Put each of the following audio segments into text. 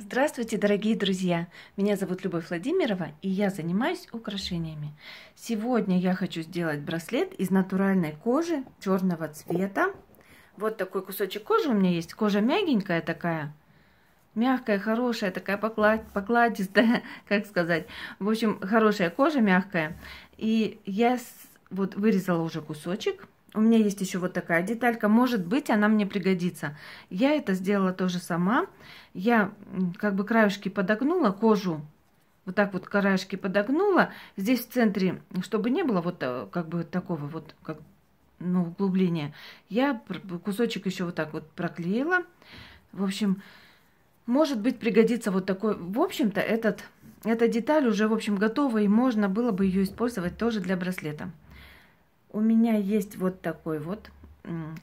Здравствуйте, дорогие друзья! Меня зовут Любовь Владимирова, и я занимаюсь украшениями. Сегодня я хочу сделать браслет из натуральной кожи черного цвета. Вот такой кусочек кожи у меня есть. Кожа мягенькая такая, мягкая, хорошая, такая поклад... покладистая, как сказать. В общем, хорошая кожа, мягкая. И я вот вырезала уже кусочек. У меня есть еще вот такая деталька. Может быть, она мне пригодится. Я это сделала тоже сама. Я как бы краешки подогнула, кожу вот так вот краешки подогнула. Здесь в центре, чтобы не было вот э, как бы такого вот как, ну, углубления, я кусочек еще вот так вот проклеила. В общем, может быть, пригодится вот такой. В общем-то, этот, эта деталь уже, в общем, готова, и можно было бы ее использовать тоже для браслета у меня есть вот такой вот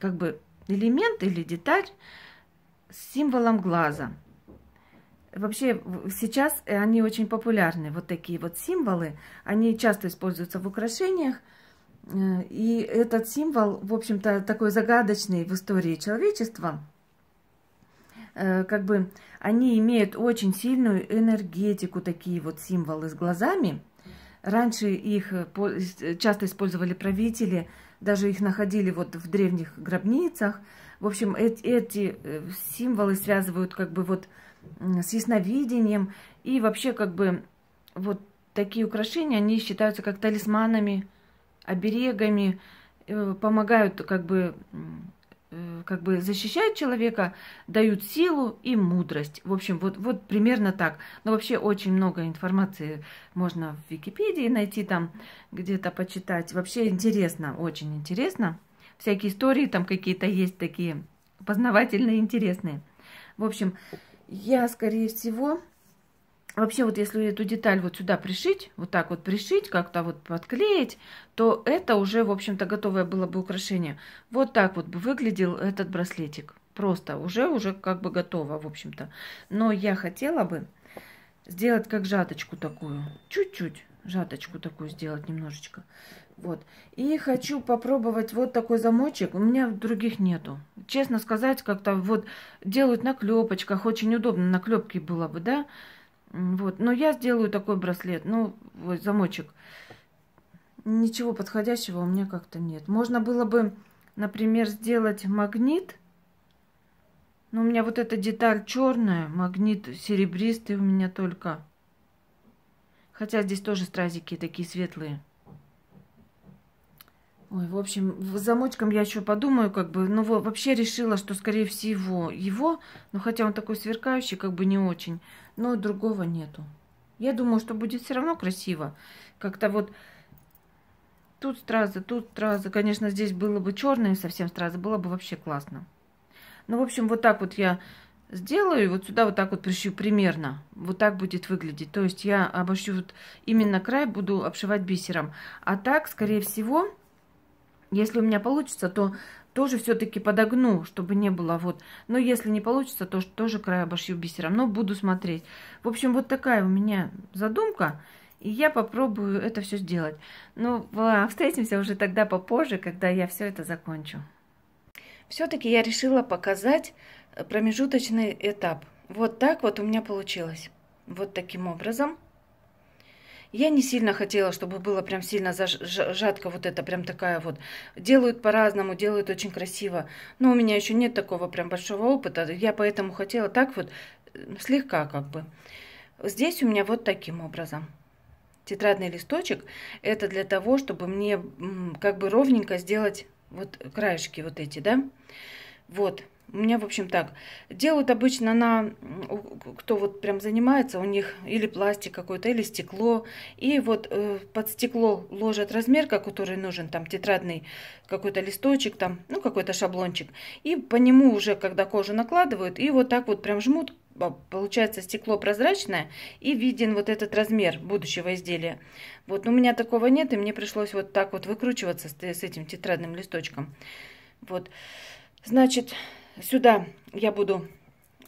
как бы элемент или деталь с символом глаза. Вообще сейчас они очень популярны, вот такие вот символы. Они часто используются в украшениях. Э, и этот символ, в общем-то, такой загадочный в истории человечества. Э, как бы они имеют очень сильную энергетику, такие вот символы с глазами. Раньше их э, э, часто использовали правители, даже их находили вот в древних гробницах. В общем, эти э, символы связывают как бы вот с ясновидением. И вообще как бы вот такие украшения, они считаются как талисманами, оберегами, помогают как бы Э, как бы защищают человека, дают силу и мудрость. В общем, вот, вот примерно так. Но вообще очень много информации можно в Википедии найти там, где-то почитать. Вообще интересно, очень интересно. Всякие истории там какие-то есть такие познавательные, интересные. В общем, я, скорее всего, вообще вот если эту деталь вот сюда пришить, вот так вот пришить, как-то вот подклеить, то это уже, в общем-то, готовое было бы украшение. Вот так вот бы выглядел этот браслетик. Просто уже, уже как бы готово, в общем-то. Но я хотела бы сделать как жаточку такую. Чуть-чуть жаточку такую сделать немножечко. Вот. И хочу попробовать вот такой замочек. У меня других нету. Честно сказать, как-то вот делают на клепочках. Очень удобно на клепке было бы, да? Вот, но я сделаю такой браслет, ну, вот, замочек. Ничего подходящего у меня как-то нет. Можно было бы, например, сделать магнит. Но у меня вот эта деталь черная, магнит серебристый у меня только. Хотя здесь тоже стразики такие светлые. Ой, в общем, замочком я еще подумаю, как бы, ну, вообще решила, что, скорее всего, его, но хотя он такой сверкающий, как бы не очень но другого нету. Я думаю, что будет все равно красиво. Как-то вот тут стразы, тут стразы. Конечно, здесь было бы черные совсем стразы, было бы вообще классно. Ну, в общем, вот так вот я сделаю, вот сюда вот так вот пришью примерно. Вот так будет выглядеть. То есть я обошью вот именно край, буду обшивать бисером. А так, скорее всего, если у меня получится, то тоже все-таки подогну, чтобы не было вот. Но если не получится, то тоже край обошью бисером, но буду смотреть. В общем, вот такая у меня задумка. И я попробую это все сделать. Ну, встретимся уже тогда попозже, когда я все это закончу. Все-таки я решила показать э, промежуточный этап. Вот так вот у меня получилось. Вот таким образом. Я не сильно хотела, чтобы было прям сильно заж... жадко вот это, прям такая вот. Делают по-разному, делают очень красиво. Но у меня еще нет такого прям большого опыта. Я поэтому хотела так вот, слегка как бы. Здесь у меня вот таким образом. Тетрадный листочек. Это для того, чтобы мне как бы ровненько сделать вот краешки вот эти, да. Вот. У меня, в общем, так. Делают обычно на, кто вот прям занимается, у них или пластик какой-то, или стекло. И вот э, под стекло ложат размер, который нужен, там тетрадный какой-то листочек, там, ну, какой-то шаблончик. И по нему уже, когда кожу накладывают, и вот так вот прям жмут, а, получается стекло прозрачное и виден вот этот размер будущего изделия. Вот, но у меня такого нет, и мне пришлось вот так вот выкручиваться с, э, с этим тетрадным листочком. Вот, значит, Сюда я буду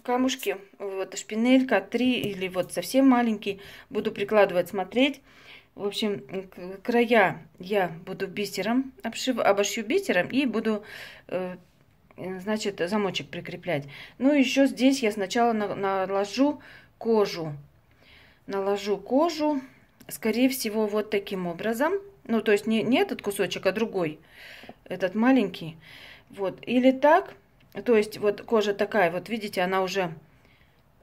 камушки, вот шпинелька 3 или вот совсем маленький, буду прикладывать, смотреть. В общем, края я буду бисером, обшив, обошью бисером и буду, э, значит, замочек прикреплять. Ну, еще здесь я сначала на, наложу кожу. Наложу кожу, скорее всего, вот таким образом. Ну, то есть не, не этот кусочек, а другой, этот маленький. Вот, или так, то есть вот кожа такая, вот видите, она уже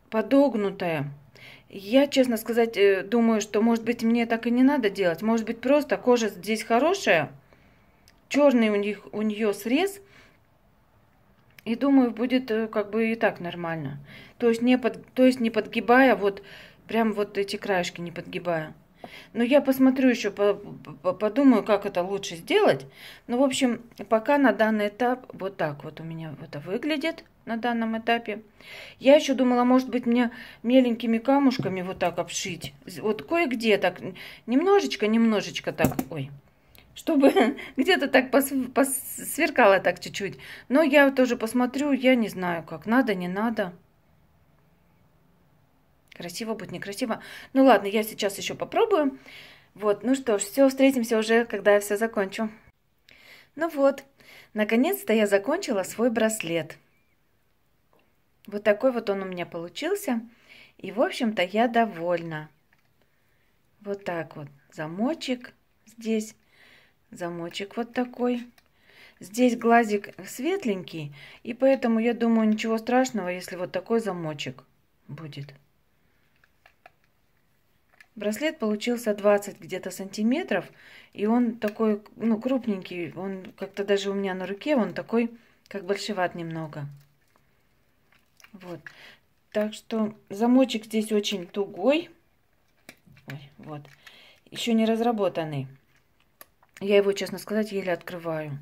подогнутая. Я, честно сказать, э, думаю, что, может быть, мне так и не надо делать. Может быть, просто кожа здесь хорошая, черный у, них, у нее срез, и думаю, будет э, как бы и так нормально. То есть не, под, то есть не подгибая, вот прям вот эти краешки не подгибая. Но ну, я посмотрю еще, подумаю, как это лучше сделать. Ну, в общем, пока на данный этап вот так вот у меня это выглядит на данном этапе. Я еще думала, может быть, мне меленькими камушками вот так обшить. Вот кое-где так, немножечко-немножечко так, ой, чтобы где-то так пос, посверкало так чуть-чуть. Но я тоже посмотрю, я не знаю, как надо, не надо. Красиво будет, некрасиво. Ну ладно, я сейчас еще попробую. Вот, ну что ж, все, встретимся уже, когда я все закончу. Ну вот, наконец-то я закончила свой браслет. Вот такой вот он у меня получился. И, в общем-то, я довольна. Вот так вот. Замочек здесь. Замочек вот такой. Здесь глазик светленький, и поэтому я думаю, ничего страшного, если вот такой замочек будет. Браслет получился 20 где-то сантиметров, и он такой, ну, крупненький, он как-то даже у меня на руке, он такой, как большеват немного. Вот, так что замочек здесь очень тугой, Ой, вот, еще не разработанный. Я его, честно сказать, еле открываю.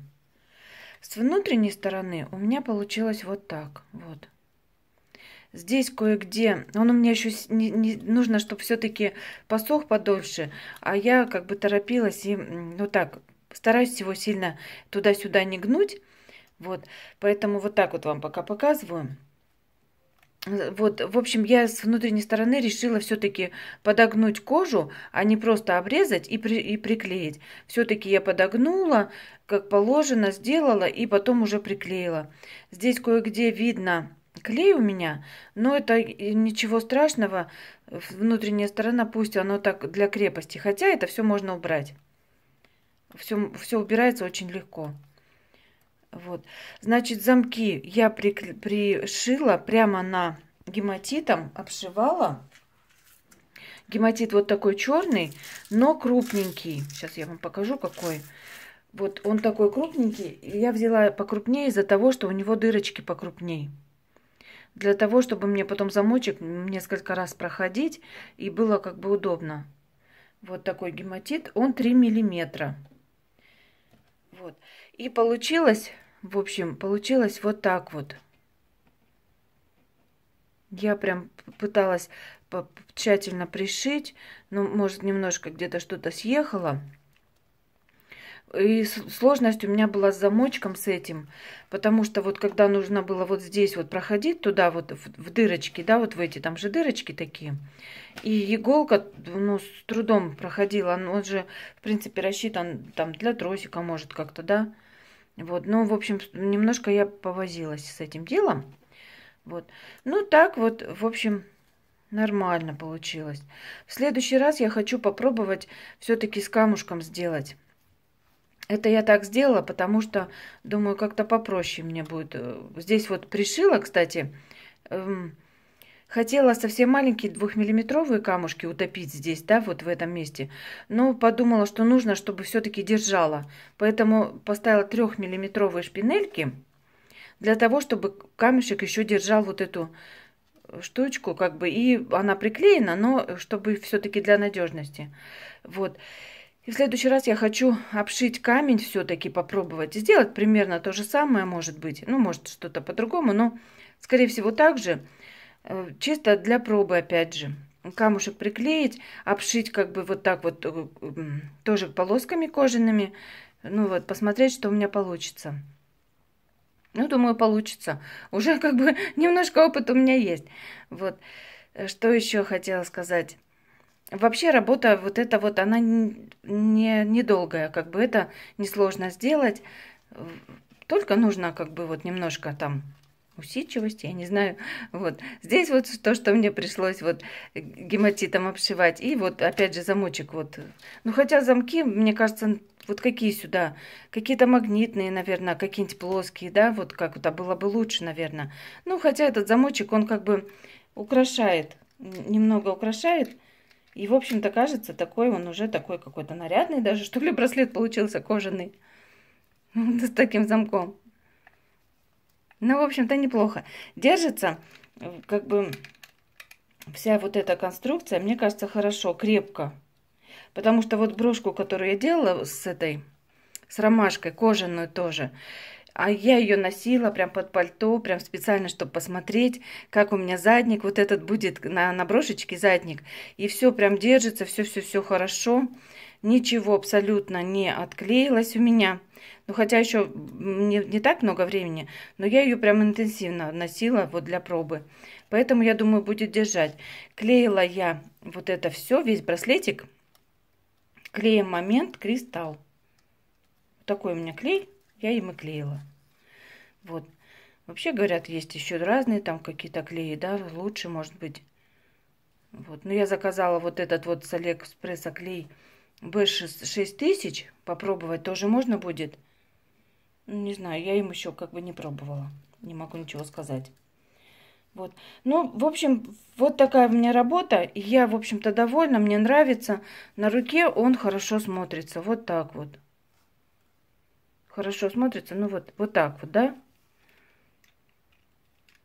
С внутренней стороны у меня получилось вот так, вот. Здесь кое-где, он у меня еще не, не нужно, чтобы все-таки посох подольше, а я как бы торопилась и, ну так, стараюсь его сильно туда-сюда не гнуть, вот, поэтому вот так вот вам пока показываю. Вот, в общем, я с внутренней стороны решила все-таки подогнуть кожу, а не просто обрезать и, при, и приклеить. Все-таки я подогнула, как положено, сделала и потом уже приклеила. Здесь кое-где видно клей у меня, но это ничего страшного. Внутренняя сторона, пусть оно так для крепости. Хотя это все можно убрать. Все, все убирается очень легко. Вот. Значит, замки я при, пришила прямо на гематитом, обшивала. Гематит вот такой черный, но крупненький. Сейчас я вам покажу, какой. Вот он такой крупненький. Я взяла покрупнее из-за того, что у него дырочки покрупнее для того, чтобы мне потом замочек несколько раз проходить, и было как бы удобно. Вот такой гематит, он 3 миллиметра. Вот. И получилось, в общем, получилось вот так вот. Я прям пыталась тщательно пришить, но, ну, может, немножко где-то что-то съехало. И сложность у меня была с замочком, с этим, потому что вот когда нужно было вот здесь вот проходить туда, вот в, в дырочки, да, вот в эти, там же дырочки такие, и иголка, ну, с трудом проходила, он же, в принципе, рассчитан там для тросика, может, как-то, да, вот, ну, в общем, немножко я повозилась с этим делом, вот, ну, так вот, в общем, нормально получилось. В следующий раз я хочу попробовать все-таки с камушком сделать. Это я так сделала, потому что, думаю, как-то попроще мне будет. Э, здесь вот пришила, кстати, эм, хотела совсем маленькие двухмиллиметровые камушки утопить здесь, да, вот в этом месте. Но подумала, что нужно, чтобы все-таки держала. Поэтому поставила трехмиллиметровые шпинельки для того, чтобы камешек еще держал вот эту э, штучку, как бы, и она приклеена, но э, чтобы все-таки для надежности. Вот. И в следующий раз я хочу обшить камень все-таки, попробовать сделать примерно то же самое, может быть. Ну, может, что-то по-другому, но, скорее всего, так же. Э, чисто для пробы, опять же. Камушек приклеить, обшить как бы вот так вот, э, тоже полосками кожаными. Ну вот, посмотреть, что у меня получится. Ну, думаю, получится. Уже как бы немножко опыта у меня есть. Вот. Э, что еще хотела сказать? Вообще работа вот эта вот, она не, недолгая, как бы это несложно сделать. Только нужно как бы вот немножко там усидчивости, я не знаю. Вот здесь вот то, что мне пришлось вот гематитом обшивать. И вот опять же замочек вот. Ну хотя замки, мне кажется, вот какие сюда? Какие-то магнитные, наверное, какие-нибудь плоские, да? Вот как-то было бы лучше, наверное. Ну хотя этот замочек, он как бы украшает, немного украшает и, в общем-то, кажется, такой он уже такой какой-то нарядный даже, что ли, браслет получился кожаный. С таким замком. Ну, в общем-то, неплохо. Держится, э, как бы, вся вот эта конструкция, мне кажется, хорошо, крепко. Потому что вот брошку, которую я делала с этой, с ромашкой, кожаную тоже, а я ее носила прям под пальто, прям специально, чтобы посмотреть, как у меня задник, вот этот будет на, на брошечке задник, и все прям держится, все-все-все хорошо, ничего абсолютно не отклеилось у меня, ну хотя еще не, не так много времени, но я ее прям интенсивно носила вот для пробы, поэтому я думаю будет держать. Клеила я вот это все, весь браслетик, клеем момент кристалл, такой у меня клей, я им и клеила. Вот. Вообще, говорят, есть еще разные там какие-то клеи, да, лучше, может быть. Вот. Но ну, я заказала вот этот вот с Алиэкспресса клей B6000. Попробовать тоже можно будет. Ну, не знаю, я им еще как бы не пробовала. Не могу ничего сказать. Вот. Ну, в общем, вот такая у меня работа. я, в общем-то, довольна, мне нравится. На руке он хорошо смотрится. Вот так вот хорошо смотрится. Ну вот, вот так вот, да?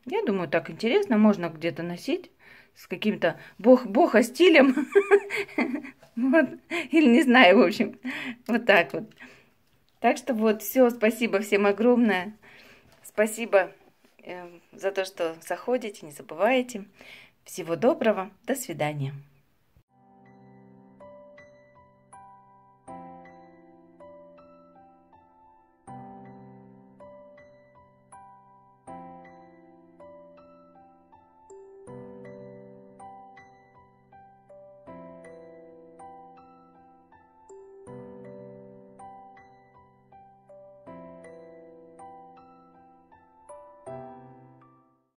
Я думаю, так интересно. Можно где-то носить с каким-то бог бога стилем. Вот. Или не знаю, в общем. Вот так вот. Так что вот, все, спасибо всем огромное. Спасибо эм, за то, что заходите, не забывайте. Всего доброго, до свидания.